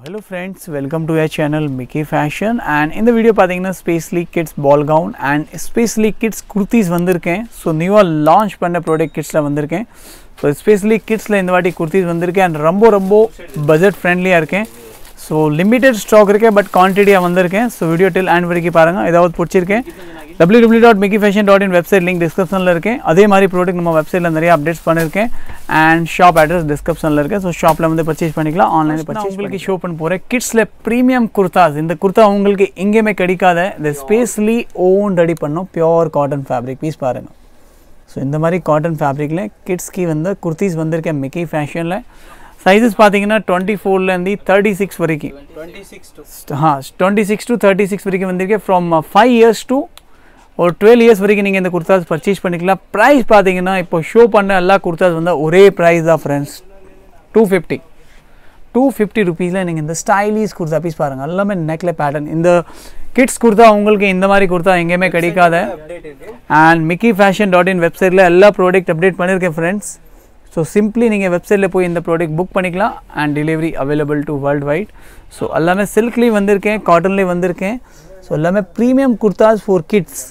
hello friends welcome to a channel fashion and in the video पाती specially kids ball gown and specially kids kurtis वह so न्यूवा launch पड़ product kids वह specially kids इतवाटी कुर्तीस वह and रो रो budget फ्रेंड्लिया so limited stock but quantity वह वीडियो टिल एंड वरी पाँगा पिछड़ी www.mickeyfashion.in வெப்சைட் லிங்க் டிஸ்கிரிப்ஷன்ல இருக்கேன் அதே மாதிரி ப்ராடக்ட் நம்பர் வெப்சைட்ல நிறைய அப்டேட்ஸ் பண்ணிருக்கேன் and ஷாப் அட்ரஸ் டிஸ்கிரிப்ஷன்ல இருக்க சோ ஷாப்ல வந்து பர்சேஸ் பண்ணிக்கலாம் ஆன்லைன்ல பர்சேஸ் பண்ணுங்க உங்களுக்கு ஷோ பண்ண போற கிட்ஸ்ல பிரீமியம் குர்தாஸ் இந்த குர்தா உங்களுக்கு இங்கேயே கடிகால தி ஸ்பேஸலி ஓன் ரெடி பண்ணோம் பியூர் காட்டன் ஃபேப்ரிக் பீஸ் பாரேன சோ இந்த மாதிரி காட்டன் ஃபேப்ரிக்ல கிட்ஸ் கீ வந்த குர்தீஸ் வந்திருக்க மிக்கி ஃபேஷன்ல சைஸஸ் பாத்தீங்கன்னா 24 ல இருந்து 36 வరికి 26 to हां 26 to 36 வరికి வந்திருக்க from 5 years to ஒரு டுவெல் இயர்ஸ் வரைக்கும் நீங்கள் இந்த குர்தாஸ் பர்ச்சேஸ் பண்ணிக்கலாம் ப்ரைஸ் பார்த்தீங்கன்னா இப்போ ஷோ பண்ண எல்லா குர்தாஸ் வந்து ஒரே ப்ரைஸ் தான் friends two fifty two fifty ருபீஸில் நீங்கள் இந்த ஸ்டைலிஷ் குர்தா பீஸ் பாருங்கள் எல்லாமே நெக்ல பேட்டர்ன் இந்த கிட்ஸ் குர்தா உங்களுக்கு இந்த மாதிரி குர்தா எங்கேயுமே கிடைக்காத and Mickey Fashion dot in வெப்சைட்டில் எல்லா ப்ராடக்ட் அப்டேட் பண்ணியிருக்கேன் ஃப்ரெண்ட்ஸ் ஸோ சிம்பிளி நீங்கள் வெப்சைட்டில் போய் இந்த ப்ராடக்ட் புக் பண்ணிக்கலாம் and delivery available to worldwide so எல்லாமே சில்க்லேயும் வந்திருக்கேன் காட்டன்லேயும் வந்திருக்கேன் ஸோ எல்லாமே premium kurtas for kids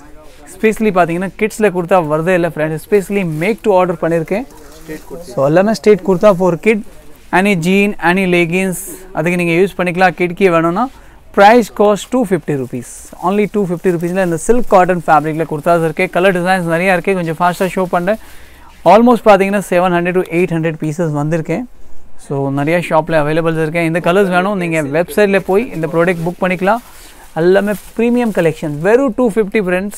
specially பாத்தீங்கன்னா கிட்ஸ்ல குர்தா வரதே இல்ல friends specially make to order பண்ணிருக்கேன் சோ எல்லாம் straight kurta for kid any jean any leggings அதники நீங்க யூஸ் பண்ணிக்கலாம் கிட் கி வேணும்னா பிரைஸ் காஸ்ட் ₹250 only ₹250ல இந்த silk cotton fabricல குர்தாஸ் இருக்கே கலர் டிசைன்ஸ் நிறைய இருக்கே கொஞ்சம் ஃபாஸ்டா ஷோ பண்ணேன் ஆல்மோஸ்ட் பாத்தீங்கன்னா 700 to 800 பீசஸ் வந்திருக்கேன் சோ நிறைய ஷாப்ல अवेलेबल இருக்கேன் இந்த கலர்ஸ் வேணும் நீங்க வெப்சைட்ல போய் இந்த ப்ராடக்ட் புக் பண்ணிக்கலாம் எல்லாமே பிரீமியம் கலெக்ஷன் வெறும் ₹250 फ्रेंड्स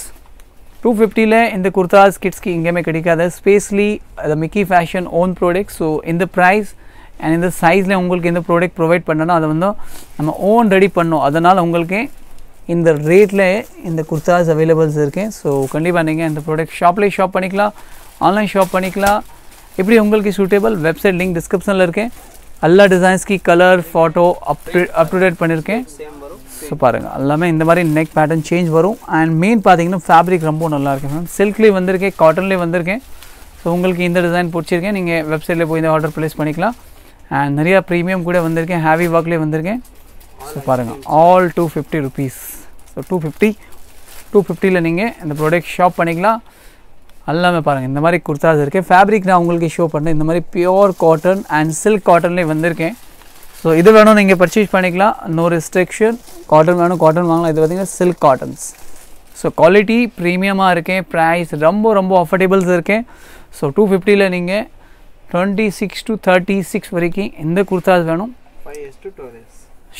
250 ல இந்த குர்தாஸ் கிட்ஸ் கிங்கமே கிடைக்காத specially the Mickey Fashion own product so in the price and in the சைஸ்லயும் உங்கங்களுக்கு இந்த ப்ராடக்ட் ப்ரொவைட் பண்ணனோம் அத வந்து நம்ம ஓன் ரெடி பண்ணோம் அதனால உங்களுக்கு இந்த ரேட்லயே இந்த குர்தாஸ் அவேலபிள்ஸ் இருக்கேன் சோ கண்டிப்பா நீங்க அந்த ப்ராடக்ட் ஷாப்லயே ஷாப் பண்ணிக்கலாம் ஆன்லைன் ஷாப் பண்ணிக்கலாம் எப்படி உங்களுக்கு சூட்டபிள் வெப்சைட் லிங்க் டிஸ்கிரிப்ஷன்ல இருக்கேன் அлла டிசைன்ஸ் கி கலர் போட்டோ அப்டேட் அப்டேட் பண்ணிருக்கேன் ஸோ பாருங்கள் எல்லாமே இந்த மாதிரி நெக் பேட்டர்ன் சேஞ்ச் வரும் அண்ட் மெயின் பார்த்தீங்கன்னா ஃபேப்ரிக் ரொம்ப நல்லாயிருக்கு மேம் சில்க்லேயும் வந்திருக்கேன் காட்டன்லேயும் வந்திருக்கேன் ஸோ உங்களுக்கு இந்த டிசைன் பிடிச்சிருக்கேன் நீங்கள் வெப்சைட்டில் போய் இந்த ஆர்டர் ப்ளேஸ் பண்ணிக்கலாம் அண்ட் நிறையா ப்ரீமியம் கூட வந்திருக்கேன் ஹேவி ஒர்க்லேயே வந்திருக்கேன் ஸோ பாருங்கள் all two fifty rupees so two fifty two ஃபிஃப்டியில் நீங்கள் இந்த ப்ராடக்ட் ஷாப் பண்ணிக்கலாம் எல்லாமே பாருங்கள் இந்த மாதிரி குர்த்தாஸ் இருக்குது ஃபேப்ரிக் நான் உங்களுக்கு ஷோ பண்ணுறேன் இந்த மாதிரி பியோர் காட்டன் அண்ட் சில்க் காட்டன்லேயே வந்திருக்கேன் ஸோ இது வேணும் நீங்கள் பர்ச்சேஸ் பண்ணிக்கலாம் நோ ரெஸ்ட்ரிக்ஷன் காட்டன் வேணும் காட்டன் வாங்கலாம் இது பார்த்தீங்கன்னா சில்க் காட்டன்ஸ் ஸோ குவாலிட்டி ப்ரீமியமாக இருக்கேன் ப்ரைஸ் ரொம்ப ரொம்ப அஃபர்டபுள்ஸ் இருக்கேன் ஸோ டூ ஃபிஃப்டியில் நீங்கள் twenty six to thirty six வரைக்கும் எந்த குர்த்தாஸ் வேணும்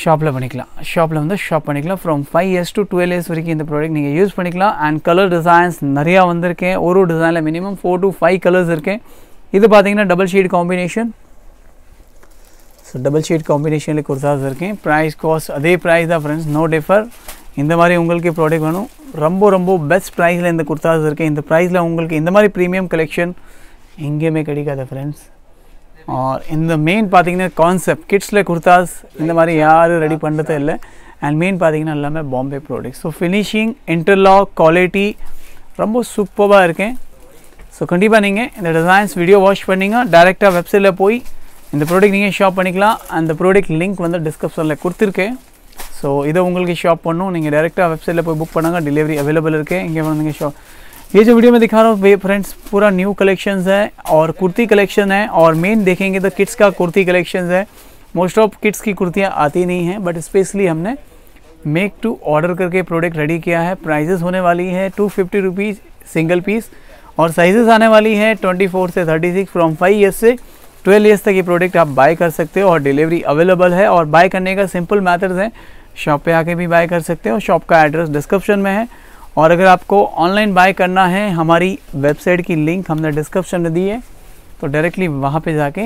ஷாப்பில் பண்ணிக்கலாம் ஷாப்பில் வந்து ஷாப் பண்ணிக்கலாம் from five years to twelve years வரைக்கும் இந்த ப்ராடக்ட் நீங்கள் யூஸ் பண்ணிக்கலாம் அண்ட் கலர் டிசைன்ஸ் நிறையா வந்திருக்கேன் ஒரு ஒரு டிசைனில் minimum four to five colours இருக்கேன் இது பார்த்தீங்கன்னா double sheet combination so double sheet காம்பினேஷனில் குர்தாஸ் இருக்கேன் ப்ரைஸ் காஸ்ட் அதே ப்ரைஸ் தான் ஃப்ரெண்ட்ஸ் நோ டிஃபர் இந்த மாதிரி உங்களுக்கு ப்ராடக்ட் வேணும் ரொம்ப ரொம்ப பெஸ்ட் ப்ரைஸில் இந்த குர்தாஸ் இருக்குது இந்த ப்ரைஸில் உங்களுக்கு இந்த மாதிரி ப்ரீமியம் கலெக்ஷன் எங்கேயுமே கிடைக்காது ஃப்ரெண்ட்ஸ் ஆர் இந்த மெயின் பார்த்தீங்கன்னா கான்செப்ட் கிட்ஸில் குர்தாஸ் இந்த மாதிரி யாரும் ரெடி பண்ணுறதே இல்லை அண்ட் மெயின் பார்த்தீங்கன்னா எல்லாமே Bombay product so finishing interlock quality ரொம்ப சூப்பராக இருக்கேன் ஸோ கண்டிப்பாக நீங்கள் இந்த டிசைன்ஸ் வீடியோ வாஷ் பண்ணிங்க டைரெக்டாக வெப்சைட்டில் போய் இந்த ப்ராடக்ட் நீங்கள் ஷாப் பண்ணிக்கலாம் அந்த ப்ராடக்ட் லிங்க் வந்து டிஸ்கிரிப்ஷனில் கொடுத்துருக்கேன் ஸோ இதை உங்களுக்கு ஷாப் பண்ணும் நீங்கள் वेबसाइट डिलीवरी अवेलेबल इंतजी இங்கே ये जो वीडियो में दिखा रहा हूँ फ्रेंड्स पूरा न्यू कलेक्शन है और कुर्ती कलेक्शन है और मेन देखेंगे तो किड्स का कुर्ती कलेक्शन है मोस्ट ऑफ किड्स की कुर्तियाँ आती नहीं हैं बट स्पेशली हमने मेक टू ऑर्डर करके प्रोडक्ट रेडी किया है प्राइजेस होने वाली है two fifty rupees single piece और साइजेस आने वाली है ट्वेंटी फोर से thirty six from five years से ट्वेल्व ईयर्स तक ये प्रोडक्ट आप बाय कर सकते हो और डिलीवरी अवेलेबल है और बाय करने का सिंपल मैथड्स हैं शॉप पे आके भी बाय कर सकते हो शॉप का एड्रेस डिस्क्रिप्शन में है और अगर आपको ऑनलाइन बाय करना है हमारी वेबसाइट की लिंक हमने डिस्क्रिप्शन में दी है तो डायरेक्टली वहाँ पर जाके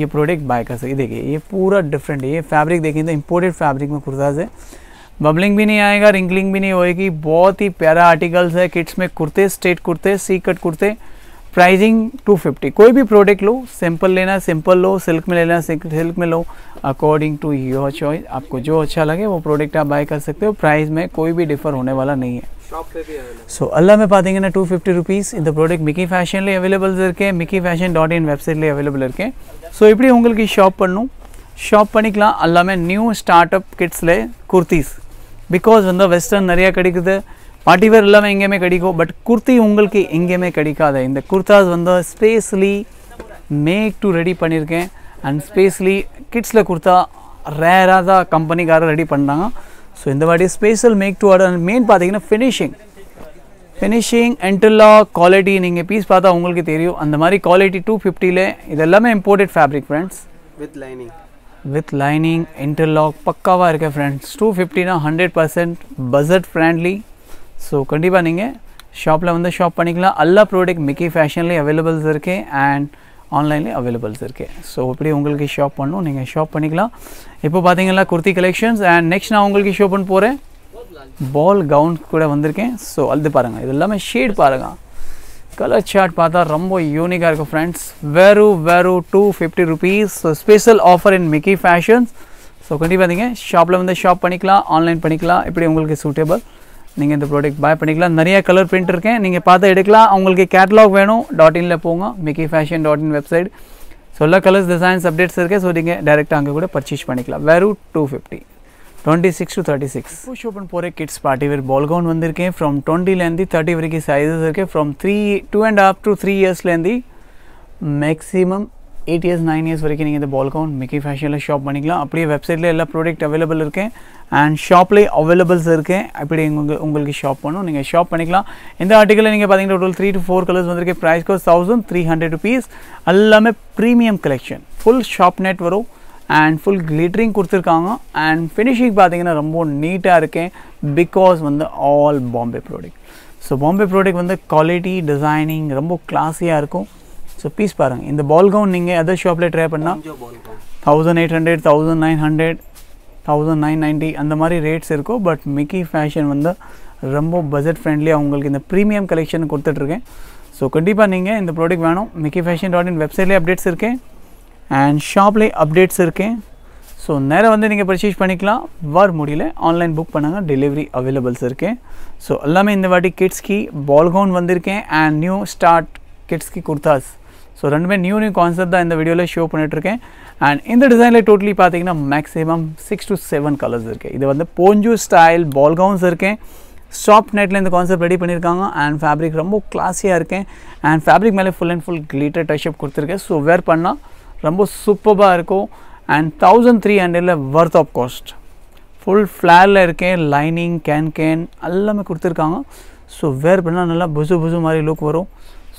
ये प्रोडक्ट बाय कर सकते देखिए ये पूरा डिफरेंट है ये फैब्रिक देखें तो इम्पोर्टेड फैब्रिक में कुर्ताज़ है बबलिंग भी नहीं आएगा रिंकलिंग भी नहीं होएगी बहुत ही प्यारा आर्टिकल्स है किट्स में कुर्ते स्ट्रेट कुर्ते सी कट कुर्ते प्राइजिंग 250 कोई भी प्रोडक्ट लो सिंपल लेना सिंपल लो सिल्क में लेना सिल्क में लो अकॉर्डिंग टू योर चॉइस आपको जो अच्छा लगे वो प्रोडक्ट आप बाय कर सकते हो प्राइस में कोई भी डिफर होने वाला नहीं है सो so, अल्लाह में पाते ना two fifty rupees in the product Mickey Fashion ले अवेलेबल इरके Mickey Fashion dot in website ले अवेलेबल इरके सो इपड़ी उंगल्कि शॉप पण्णू शॉप पण्णिक्कलाम अल्लाह में न्यू स्टार्टअप किट्स ले कुर्तीस बिकॉज़ வந்து வெஸ்டர்ன் நிறைய கிடைக்குது பாட்டிவேர் இல்லாமல் எங்கேயுமே கிடைக்கும் பட் குர்த்தி உங்களுக்கு எங்கேயுமே கிடைக்காத இந்த குர்த்தாஸ் வந்து ஸ்பேஸ்லி மேக் டு ரெடி பண்ணியிருக்கேன் அண்ட் ஸ்பேஸ்லி கிட்ஸில் குர்த்தா ரேராக தான் கம்பெனிக்காரர் ரெடி பண்ணாங்க ஸோ இந்த வாட்டி special make to order main பார்த்தீங்கன்னா ஃபினிஷிங் ஃபினிஷிங் என்டல்லா குவாலிட்டி நீங்கள் பீஸ் பார்த்தா உங்களுக்கு தெரியும் அந்த மாதிரி குவாலிட்டி டூ ஃபிஃப்டியில் இது எல்லாமே imported fabric friends with lining with lining interlock பக்காவாக இருக்கேன் ஃப்ரெண்ட்ஸ் டூ ஃபிஃப்டினா hundred percent budget friendly so கண்டிப்பாக நீங்கள் ஷாப்பில் வந்து ஷாப் பண்ணிக்கலாம் எல்லா ப்ராடக்ட் மிக்கி ஃபேஷன்லேயும் அவைலபிள்ஸ் இருக்குது அண்ட் ஆன்லைன்லேயும் அவைலபிள்ஸ் இருக்குது ஸோ இப்படி உங்களுக்கு ஷாப் பண்ணணும் நீங்கள் ஷாப் பண்ணிக்கலாம் இப்போ பார்த்தீங்கன்னா குர்த்தி கலெக்ஷன்ஸ் அண்ட் நெக்ஸ்ட் நான் உங்களுக்கு ஷோ பண்ண போகிறேன் பால் கவுன் கூட வந்திருக்கேன் ஸோ அது பாருங்கள் இது எல்லாமே ஷேட் பாருங்கள் கலர் சார்ட் பார்த்தா ரொம்ப யூனிக்காக இருக்கும் ஃப்ரெண்ட்ஸ் வெறும் வெறும் two fifty rupees so special offer in Mickey Fashions so கண்டிப்பாக நீங்கள் ஷாப்பில் வந்து ஷாப் பண்ணிக்கலாம் ஆன்லைன் பண்ணிக்கலாம் இப்படி உங்களுக்கு சூட்டபிள் நீங்கள் இந்த ப்ராடக்ட் பை பண்ணிக்கலாம் நிறைய கலர் பிரிண்ட் இருக்கேன் நீங்கள் பார்த்து எடுக்கலாம் அவங்களுக்கு கேட்லாக் வேணும் டாட் இனில் போங்க Mickey Fashion dot in website so எல்லா கலர்ஸ் டிசைன்ஸ் அப்டேட்ஸ் இருக்கே ஸோ நீங்கள் டேரெக்டாக அங்கே கூட பர்ச்சேஸ் பண்ணிக்கலாம் வெறும் two fifty twenty six to thirty six push open போகிற கிட்ஸ் பார்ட்டி வேர் பால்கவுன் வந்திருக்கேன் ஃப்ரம் டுவெண்ட்டிலேருந்து தேர்ட்டி வரைக்கும் சைஸஸ் இருக்குது from three two and half to three இயர்ஸ்லேருந்து maximum eight years nine years வரைக்கும் நீங்கள் இந்த பால் கவுன் மிக்கி ஃபேஷனில் ஷாப் பண்ணிக்கலாம் அப்படியே வெப்சைட்டில் எல்லா ப்ராடக்ட் அவைலபிள் இருக்கேன் அண்ட் ஷாப்லேயே அவைலபிள்ஸ் இருக்கேன் அப்படி உங்களுக்கு உங்களுக்கு ஷாப் பண்ணும் நீங்கள் ஷாப் பண்ணிக்கலாம் இந்த ஆர்டிக்கலில் நீங்கள் பார்த்தீங்கன்னா total three to four colours வந்திருக்கு price goes thousand three hundred rupees எல்லாமே premium collection full shop net வரும் அண்ட் ஃபுல் கிளிட்டரிங் கொடுத்துருக்காங்க அண்ட் ஃபினிஷிங் பார்த்தீங்கன்னா ரொம்ப நீட்டாக இருக்கேன் பிகாஸ் வந்து all Bombay product so Bombay product வந்து குவாலிட்டி டிசைனிங் ரொம்ப கிளாஸியாக இருக்கும் సో పీస్ పారంగ ఇన్ ది బాల్ గౌన్ నింగ अदर షాప్லய ट्राई பண்ணా 1800 1900 1990 అందమారి రేట్స్ ఉర్కో బట్ మికి ఫ్యాషన్ వంద రంబో బడ్జెట్ ఫ్రెండ్లీ అవంగల్కింద ప్రీమియం కలెక్షన్ కొట్టిట్ట్ ఇర్కె సో కండిపా నింగ ఇన్ ది ప్రొడక్ వేణం Mickey Fashion dot in website లే అప్డేట్స్ ఇర్కె అండ్ షాప్ లే అప్డేట్స్ ఇర్కె సో నేర వంద నింగ పర్చేస్ పానిక్లా వర్ ముడిలే ఆన్లైన్ బుక్ పన్నంగ డెలివరీ అవైలబుల్స్ ఇర్కె సో అల్లమే ఇన్ ది వాడి కిడ్స్ కి బాల్ గౌన్ వందిర్కె అండ్ న్యూ స్టార్ట్ కిడ్స్ కి కుర్తస్ ஸோ ரெண்டுமே நியூ நியூ கான்செப்ட் தான் இந்த வீடியோவில் ஷோ பண்ணிட்டுருக்கேன் அண்ட் இந்த டிசைனில் டோட்டலி பார்த்தீங்கன்னா maximum six to seven colours இருக்குது இது வந்து போஞ்சு ஸ்டைல் பால் கவுன்ஸ் இருக்கேன் ஷாப் நைட்டில் இந்த கான்செப்ட் ரெடி பண்ணியிருக்காங்க அண்ட் ஃபேப்ரிக் ரொம்ப கிளாஸியாக இருக்கேன் அண்ட் ஃபேப்ரிக் மேலே full and full glitter touchup கொடுத்துருக்கேன் ஸோ வேர் பண்ணால் ரொம்ப சூப்பராக இருக்கும் அண்ட் தௌசண்ட் த்ரீ ஹண்ட்ரடில் ஒர்த் ஆஃப் காஸ்ட் ஃபுல் ஃப்ளேரில் இருக்கேன் லைனிங் கேன் கேன் எல்லாமே கொடுத்துருக்காங்க ஸோ வேர் பண்ணால் நல்லா புசு புசு மாதிரி லுக் வரும்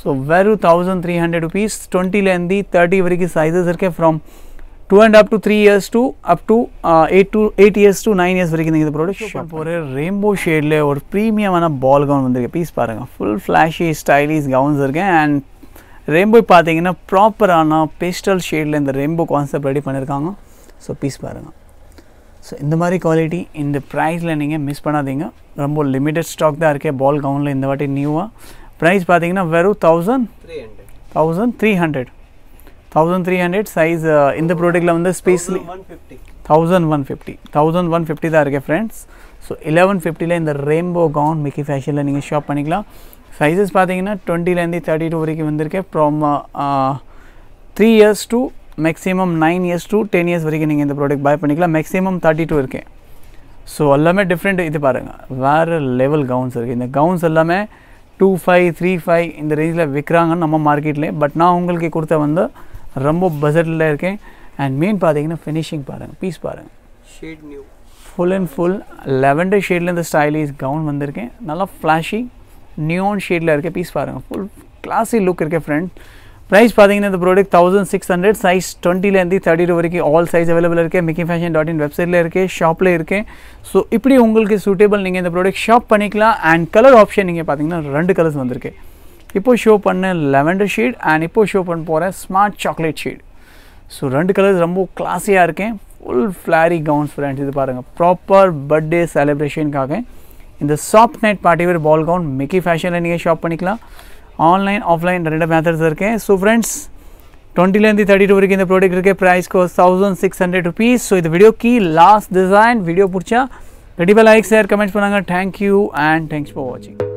So Veru 1300 rupees 20 lengthy 30 வரைக்கு sizes இருக்கு from 2 and up to 3 uh, years to up to uh, 8 to 8 years to 9 வரைக்கும் நீங்கள் இந்த ப்ராடக்ட் ஷாப் ஒரு ரெயின்போ ஷேடில் ஒரு ப்ரீமியமான பால் கவுன் வந்திருக்கு பீஸ் பாருங்கள் ஃபுல் ஃப்ளாஷி ஸ்டைலிஷ் கவுன்ஸ் இருக்கேன் அண்ட் ரெயின்போ பார்த்தீங்கன்னா ப்ராப்பரான பேஸ்டல் ஷேடில் இந்த ரெயின்போ கான்செப்ட் ரெடி பண்ணியிருக்காங்க ஸோ பீஸ் பாருங்கள் ஸோ இந்த மாதிரி குவாலிட்டி இந்த ப்ரைஸில் நீங்கள் மிஸ் பண்ணாதீங்க ரொம்ப லிமிட்டட் ஸ்டாக் தான் இருக்கே பால் கவுனில் இந்த வாட்டி நியூவாக ப்ரைஸ் பார்த்தீங்கன்னா வெறும் thousand thousand three hundred thousand three hundred size இந்த ப்ராடக்ட்டில் வந்து specially thousand one fifty thousand one fifty தான் இருக்குது ஃப்ரெண்ட்ஸ் ஸோ இலவன் ஃபிஃப்டியில் இந்த ரெயின்போ கவுன் மிக்கி ஃபேஷனில் நீங்கள் ஷாப் பண்ணிக்கலாம் சைஸஸ் பார்த்தீங்கன்னா டுவெண்ட்டிலேருந்து தேர்ட்டி டூ வரைக்கும் வந்திருக்கு from three years to maximum nine years to ten years வரைக்கும் நீங்கள் இந்த ப்ராடக்ட் பை பண்ணிக்கலாம் மேக்ஸிமம் தேர்ட்டி டூ இருக்குது ஸோ எல்லாமே டிஃப்ரெண்ட் இது பாருங்கள் வேறு லெவல் கவுன்ஸ் இருக்குது இந்த கவுன்ஸ் எல்லாமே டூ ஃபைவ் த்ரீ ஃபைவ் இந்த ரேஞ்சில் விற்கிறாங்கன்னு நம்ம மார்க்கெட்லேயே பட் நான் உங்களுக்கு கொடுத்த வந்து ரொம்ப பட்ஜெட்டில் இருக்கேன் அண்ட் மெயின் பார்த்தீங்கன்னா ஃபினிஷிங் பாருங்கள் பீஸ் பாருங்கள் shade new full and full lavender ஷேடில் இந்த ஸ்டைலிஷ் கவுன் வந்திருக்கேன் நல்லா ஃப்ளாஷி நியூன் ஷேடில் இருக்க பீஸ் பாருங்கள் ஃபுல் கிளாஸி லுக் இருக்கேன் ஃப்ரெண்ட் ப்ரைஸ் பார்த்தீங்கன்னா இந்த product thousand six hundred size டுவெண்ட்டிலேருந்து தேர்ட்டி வரைக்கும் ஆல் சைஸ் அவைலபிள் இருக்கு மிக்கி ஃபேஷன் டாட் இன் வெப்சைட்டில் இருக்குது ஷாப்பில் இருக்குது ஸோ இப்படி உங்களுக்கு சூட்டபிள் நீங்கள் இந்த ப்ராடக்ட் ஷாப் பண்ணிக்கலாம் அண்ட் கலர் ஆப்ஷன் நீங்கள் பார்த்தீங்கன்னா ரெண்டு கலர்ஸ் வந்திருக்கு இப்போது ஷோ பண்ண லெவண்டர் ஷீட் அண்ட் இப்போது ஷோ பண்ண போகிறேன் ஸ்மார்ட் சாக்லேட் ஷீட் ஸோ ரெண்டு கலர்ஸ் ரொம்ப கிளாஸியாக இருக்கேன் ஃபுல் ஃப்ளாரி கவுன்ஸ் ஃப்ரெண்ட்ஸ் இது பாருங்கள் ப்ராப்பர் பர்த்டே செலிப்ரேஷனுக்காக இந்த soft night party party wear ball gown Mickey ஃபேஷனில் நீங்கள் ஷாப் பண்ணிக்கலாம் online offline rate of methods இருக்கேன் சோ फ्रेंड्स 20லேருந்து 32 வரைக்கும் இந்த ப்ராடக்ட் இருக்கு ப்ரைஸ் கோ 1600 rupees ஸோ இது வீடியோ கீ லாஸ்ட் டிசைன் வீடியோ பிடிச்சா கண்டிப்பாக லைக் ஷேர் கமெண்ட்ஸ் பண்ணுங்கள் தேங்க்யூ அண்ட் தேங்க்ஸ் ஃபார் வாட்சிங்